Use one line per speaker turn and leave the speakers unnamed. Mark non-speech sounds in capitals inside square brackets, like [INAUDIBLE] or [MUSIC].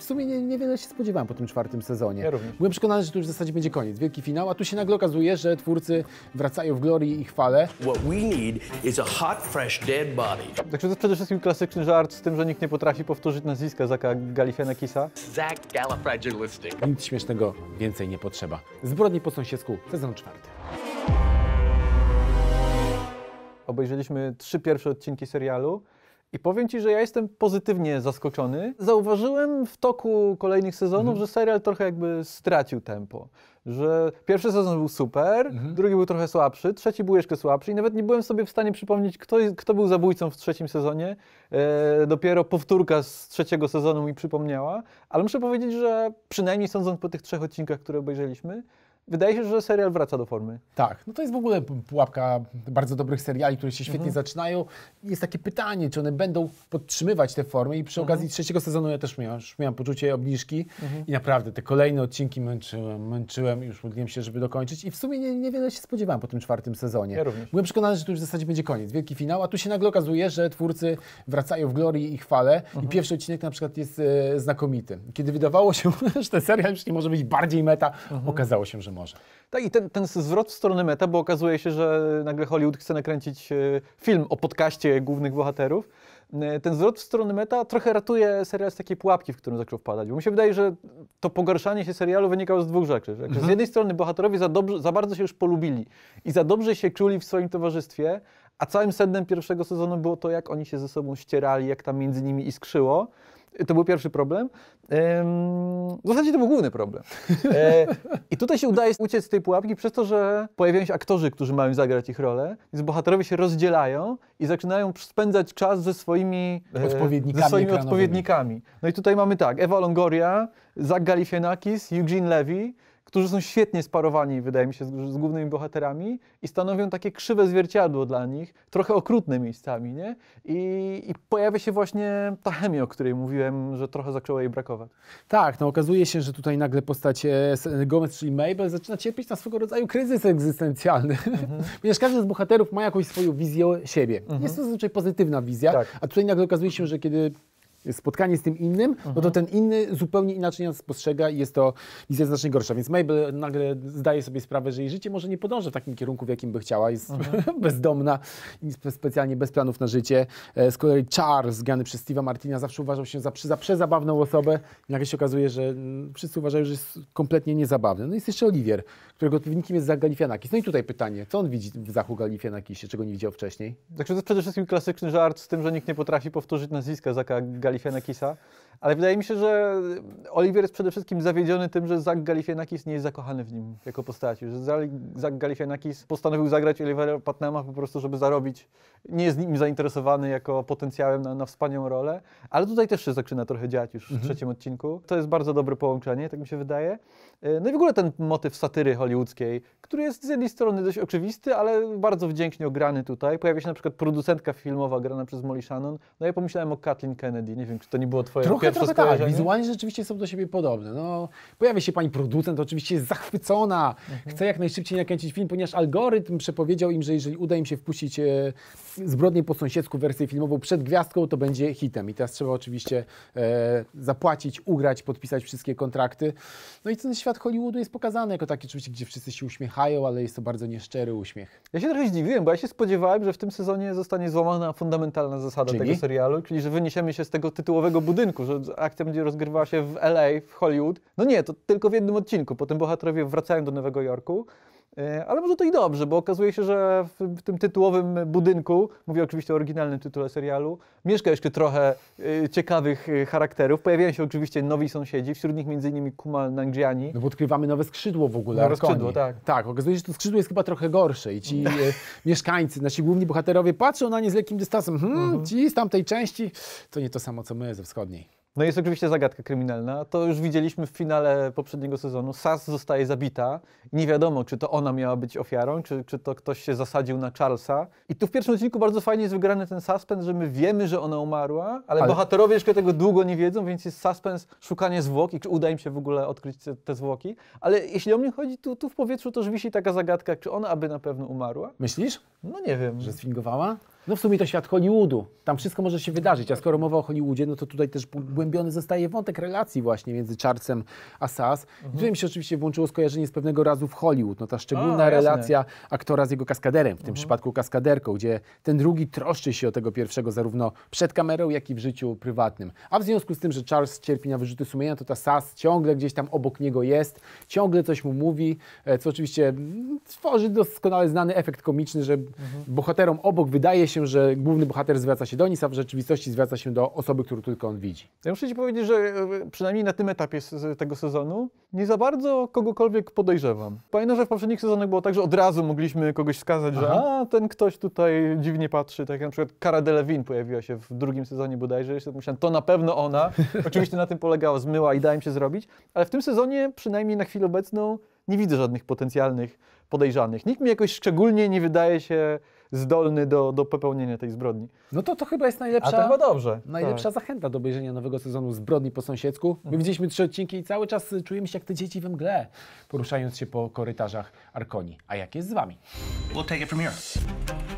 w sumie nie, niewiele się spodziewałem po tym czwartym sezonie. Ja również. Byłem przekonany, że to już w zasadzie będzie koniec, wielki finał, a tu się
nagle okazuje, że twórcy wracają w glorii i chwale.
What we need is a hot, fresh, dead body.
Także znaczy, to przede wszystkim klasyczny żart z tym, że nikt nie potrafi powtórzyć nazwiska Zaka Galifianakisa. Zach Galifragilistic. Nic śmiesznego więcej nie potrzeba. Zbrodni po sąsiedzku, sezon czwarty. Obejrzeliśmy trzy pierwsze odcinki serialu. I powiem Ci, że ja jestem pozytywnie zaskoczony. Zauważyłem w toku kolejnych sezonów, mhm. że serial trochę jakby stracił tempo. Że pierwszy sezon był super, mhm. drugi był trochę słabszy, trzeci był jeszcze słabszy i nawet nie byłem sobie w stanie przypomnieć, kto, kto był zabójcą w trzecim sezonie. E, dopiero powtórka z trzeciego sezonu mi przypomniała, ale muszę powiedzieć, że przynajmniej sądząc po tych trzech odcinkach, które obejrzeliśmy, Wydaje się, że serial wraca do formy. Tak, no to jest w ogóle pułapka bardzo dobrych seriali, które się świetnie mhm. zaczynają.
Jest takie pytanie, czy one będą podtrzymywać te formy i przy mhm. okazji trzeciego sezonu ja też miałem, miałem poczucie obniżki mhm. i naprawdę te kolejne odcinki męczyłem, męczyłem, już modliłem się, żeby dokończyć i w sumie nie, niewiele się spodziewałem po tym czwartym sezonie. Ja również. Byłem przekonany, że to już w zasadzie będzie koniec, wielki finał, a tu się nagle okazuje, że twórcy wracają w glorii i chwale i mhm. pierwszy odcinek na przykład jest e, znakomity. Kiedy wydawało się, [LAUGHS] że ten serial już nie może być bardziej meta, mhm. okazało się, że może może.
Tak, i ten, ten zwrot w stronę meta, bo okazuje się, że nagle Hollywood chce nakręcić e, film o podcaście głównych bohaterów. E, ten zwrot w stronę meta trochę ratuje serial z takiej pułapki, w którą zaczął wpadać. Bo mi się wydaje, że to pogarszanie się serialu wynikało z dwóch rzeczy. Że mhm. Z jednej strony bohaterowie za, dobrze, za bardzo się już polubili i za dobrze się czuli w swoim towarzystwie, a całym sednem pierwszego sezonu było to, jak oni się ze sobą ścierali, jak tam między nimi iskrzyło. To był pierwszy problem. W zasadzie to był główny problem. E, I tutaj się udaje uciec z tej pułapki przez to, że pojawiają się aktorzy, którzy mają zagrać ich rolę, więc bohaterowie się rozdzielają i zaczynają spędzać czas ze swoimi e, odpowiednikami. Ze swoimi odpowiednikami. No i tutaj mamy tak, Ewa Longoria, Zach Galifianakis, Eugene Levy, którzy są świetnie sparowani, wydaje mi się, z, z głównymi bohaterami i stanowią takie krzywe zwierciadło dla nich, trochę okrutne miejscami, nie? I, I, pojawia się właśnie ta chemia, o której mówiłem, że trochę zaczęło jej brakować. Tak, no okazuje się, że tutaj nagle postać Gomez, czyli Mabel, zaczyna cierpieć na swego rodzaju
kryzys egzystencjalny, mhm. [LAUGHS] ponieważ każdy z bohaterów ma jakąś swoją wizję siebie. Mhm. Jest to zazwyczaj pozytywna wizja, tak. a tutaj nagle okazuje się, że kiedy spotkanie z tym innym, mhm. no to mhm. ten inny zupełnie inaczej nas postrzega i jest to wizja znacznie gorsza. Więc Mabel nagle zdaje sobie sprawę, że jej życie może nie podąża w takim kierunku, w jakim by chciała. Jest mhm. [LAUGHS] bezdomna, specjalnie bez planów na życie. E, z kolei Charles, grany przez Steve'a Martina, zawsze uważał się za, za przezabawną osobę. Nagle się okazuje, że mm, wszyscy uważają, że jest kompletnie niezabawny. No jest jeszcze Oliwier, którego odpowiednikiem jest Zach Galifianakis. No i tutaj pytanie, co on widzi w Zachu Galifianakisie, czego nie widział
wcześniej? Także znaczy, to jest przede wszystkim klasyczny żart z tym, że nikt nie potrafi powtórzyć nazwiska Zacha j'allais faire Nakisa. Ale wydaje mi się, że Oliver jest przede wszystkim zawiedziony tym, że Zach Galifianakis nie jest zakochany w nim jako postaci. Że Zach Galifianakis postanowił zagrać Olivera Patnama po prostu, żeby zarobić. Nie jest nim zainteresowany jako potencjałem na, na wspaniałą rolę. Ale tutaj też się zaczyna trochę dziać już w mhm. trzecim odcinku. To jest bardzo dobre połączenie, tak mi się wydaje. E, no i w ogóle ten motyw satyry hollywoodzkiej, który jest z jednej strony dość oczywisty, ale bardzo wdzięcznie ograny tutaj. Pojawia się na przykład producentka filmowa grana przez Molly Shannon. No ja pomyślałem o Kathleen Kennedy. Nie wiem, czy to nie było twoje Trochę trochę tak. Wizualnie rzeczywiście są do siebie podobne. No, pojawia się pani producent, oczywiście jest zachwycona, mhm. chce jak
najszybciej nakręcić film, ponieważ algorytm przepowiedział im, że jeżeli uda im się wpuścić e, zbrodnię po sąsiedzku wersję filmową przed gwiazdką, to będzie hitem. I teraz trzeba oczywiście e, zapłacić, ugrać, podpisać wszystkie kontrakty. No i ten świat Hollywoodu jest pokazany jako taki oczywiście, gdzie wszyscy się uśmiechają,
ale jest to bardzo nieszczery uśmiech. Ja się trochę zdziwiłem, bo ja się spodziewałem, że w tym sezonie zostanie złamana fundamentalna zasada czyli? tego serialu, czyli że wyniesiemy się z tego tytułowego budynku, że akcja będzie rozgrywała się w LA, w Hollywood. No nie, to tylko w jednym odcinku. Potem bohaterowie wracają do Nowego Jorku. E, ale może to i dobrze, bo okazuje się, że w tym tytułowym budynku, mówię oczywiście o oryginalnym tytule serialu, mieszka jeszcze trochę e, ciekawych e, charakterów. Pojawiają się oczywiście nowi sąsiedzi, wśród nich m.in. Kumal Nangiani.
No bo odkrywamy nowe skrzydło w ogóle. Nowe skrzydło, tak. Tak, okazuje się, że to skrzydło jest chyba trochę gorsze i ci [LAUGHS] mieszkańcy, nasi główni bohaterowie patrzą na nie z lekkim dystansem. Hmm, mhm. ci z tamtej
części, to nie to samo co my ze wschodniej. No jest oczywiście zagadka kryminalna. To już widzieliśmy w finale poprzedniego sezonu. Sas zostaje zabita. Nie wiadomo, czy to ona miała być ofiarą, czy, czy to ktoś się zasadził na Charlesa. I tu w pierwszym odcinku bardzo fajnie jest wygrany ten suspens, że my wiemy, że ona umarła, ale, ale... bohaterowie jeszcze tego długo nie wiedzą, więc jest suspens, szukanie zwłok i czy uda im się w ogóle odkryć te, te zwłoki. Ale jeśli o mnie chodzi, tu, tu w powietrzu to wisi taka zagadka, czy ona aby na pewno umarła.
Myślisz? No nie
wiem. Że sfingowała? No w sumie to świat
Hollywoodu. Tam wszystko może się wydarzyć, a skoro mowa o Hollywoodzie, no to tutaj też pogłębiony zostaje wątek relacji właśnie między Charlesem a Sas. Mhm. Tu mi się oczywiście włączyło skojarzenie z pewnego razu w Hollywood. No ta szczególna a, relacja aktora z jego kaskaderem, w tym mhm. przypadku kaskaderką, gdzie ten drugi troszczy się o tego pierwszego zarówno przed kamerą, jak i w życiu prywatnym. A w związku z tym, że Charles cierpi na wyrzuty sumienia, to ta Sas ciągle gdzieś tam obok niego jest, ciągle coś mu mówi, e, co oczywiście mm, tworzy doskonale znany efekt komiczny, że mhm. bohaterom obok wydaje się, że główny bohater zwraca się do nich, a w rzeczywistości zwraca się do osoby, którą tylko on widzi.
Ja muszę ci powiedzieć, że e, przynajmniej na tym etapie tego sezonu nie za bardzo kogokolwiek podejrzewam. Pamiętam, że w poprzednich sezonach było tak, że od razu mogliśmy kogoś wskazać, Aha. że a, ten ktoś tutaj dziwnie patrzy, tak jak na przykład Cara Delevingne pojawiła się w drugim sezonie bodajże, jeszcze myślałem, to na pewno ona. [LAUGHS] Oczywiście na tym polegała, zmyła i dałem się zrobić, ale w tym sezonie przynajmniej na chwilę obecną nie widzę żadnych potencjalnych podejrzanych. Nikt mi jakoś szczególnie nie wydaje się zdolny do, do popełnienia tej zbrodni. No
to to chyba jest najlepsza. A to chyba dobrze. Najlepsza tak.
zachęta do obejrzenia nowego sezonu Zbrodni po sąsiedzku. My mhm.
widzieliśmy trzy odcinki i cały czas y, czujemy się jak te dzieci we mgle, poruszając się po korytarzach Arkoni. A jak jest z wami? We'll take it from here.